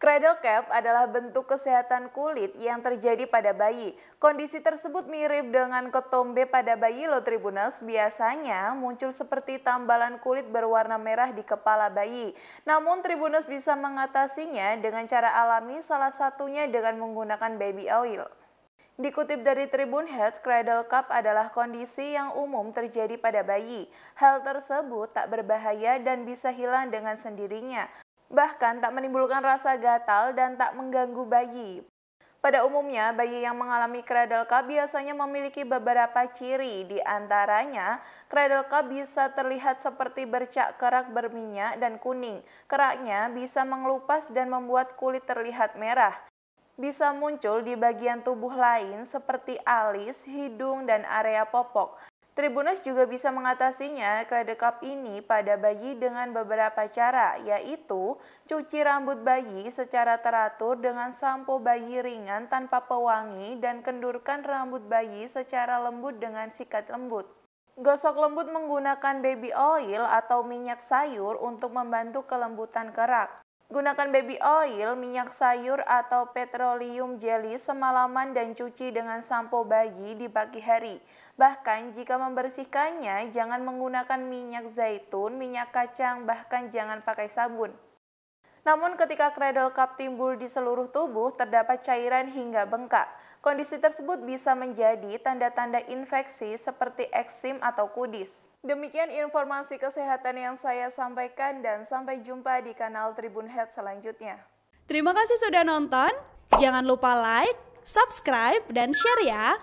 Cradle cap adalah bentuk kesehatan kulit yang terjadi pada bayi. Kondisi tersebut mirip dengan ketombe pada bayi lo Tribunus biasanya muncul seperti tambalan kulit berwarna merah di kepala bayi. Namun Tribunus bisa mengatasinya dengan cara alami salah satunya dengan menggunakan baby oil. Dikutip dari Tribun Head, cradle cup adalah kondisi yang umum terjadi pada bayi. Hal tersebut tak berbahaya dan bisa hilang dengan sendirinya bahkan tak menimbulkan rasa gatal dan tak mengganggu bayi. Pada umumnya, bayi yang mengalami cradle cup biasanya memiliki beberapa ciri, di antaranya cradle cup bisa terlihat seperti bercak kerak berminyak dan kuning, keraknya bisa mengelupas dan membuat kulit terlihat merah, bisa muncul di bagian tubuh lain seperti alis, hidung, dan area popok. Tribunus juga bisa mengatasinya kledek cup ini pada bayi dengan beberapa cara, yaitu cuci rambut bayi secara teratur dengan sampo bayi ringan tanpa pewangi dan kendurkan rambut bayi secara lembut dengan sikat lembut. Gosok lembut menggunakan baby oil atau minyak sayur untuk membantu kelembutan kerak. Gunakan baby oil, minyak sayur atau petroleum jelly semalaman dan cuci dengan sampo bayi di pagi hari. Bahkan jika membersihkannya, jangan menggunakan minyak zaitun, minyak kacang, bahkan jangan pakai sabun. Namun ketika Cradle Cup timbul di seluruh tubuh, terdapat cairan hingga bengkak. Kondisi tersebut bisa menjadi tanda-tanda infeksi seperti eksim atau kudis. Demikian informasi kesehatan yang saya sampaikan dan sampai jumpa di kanal Tribun Health selanjutnya. Terima kasih sudah nonton. Jangan lupa like, subscribe, dan share ya.